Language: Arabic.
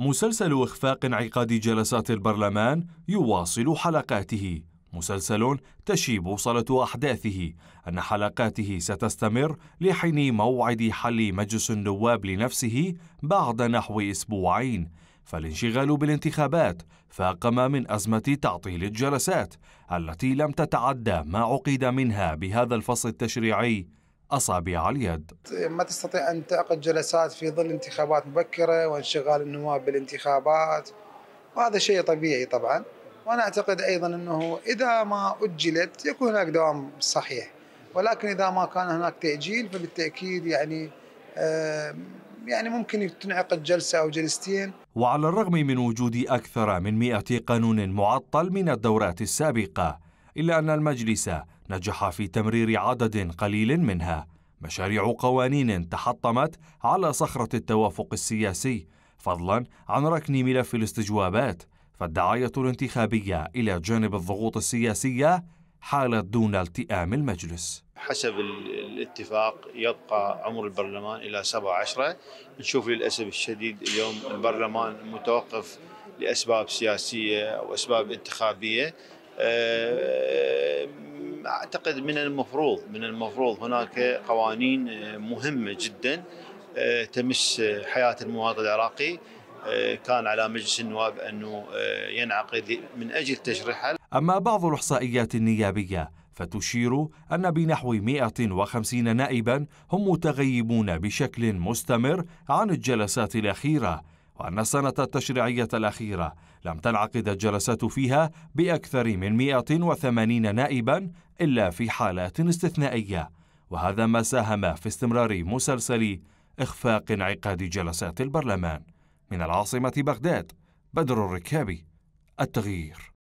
مسلسل إخفاق انعقاد جلسات البرلمان يواصل حلقاته مسلسل تشيب بوصله أحداثه أن حلقاته ستستمر لحين موعد حل مجلس النواب لنفسه بعد نحو أسبوعين فالانشغال بالانتخابات فاقم من أزمة تعطيل الجلسات التي لم تتعدى ما عقد منها بهذا الفصل التشريعي أصابع اليد ما تستطيع أن تعقد جلسات في ظل انتخابات مبكرة وانشغال النواب بالانتخابات وهذا شيء طبيعي طبعا وأنا أعتقد أيضا أنه إذا ما أجلت يكون هناك دوام صحيح ولكن إذا ما كان هناك تأجيل فبالتأكيد يعني آه، يعني ممكن تنعقد جلسة أو جلستين وعلى الرغم من وجود أكثر من 100 قانون معطل من الدورات السابقة إلا أن المجلس نجح في تمرير عدد قليل منها مشاريع قوانين تحطمت على صخرة التوافق السياسي فضلا عن ركن ملف الاستجوابات فالدعاية الانتخابية إلى جانب الضغوط السياسية حالت دون التئام المجلس حسب الاتفاق يبقى عمر البرلمان إلى 7 نشوف للأسف الشديد اليوم البرلمان متوقف لأسباب سياسية أو أسباب انتخابية آه، اعتقد من المفروض من المفروض هناك قوانين آه، مهمه جدا آه، تمس حياه المواطن العراقي كان على مجلس النواب انه ينعقد من اجل تشريحها اما بعض الاحصائيات النيابيه فتشير أن بنحو 150 نائبا هم متغيبون بشكل مستمر عن الجلسات الأخيرة وأن السنة التشريعية الأخيرة لم تنعقد الجلسات فيها بأكثر من 180 نائبا إلا في حالات استثنائية وهذا ما ساهم في استمرار مسلسل إخفاق انعقاد جلسات البرلمان من العاصمة بغداد بدر الركابي التغيير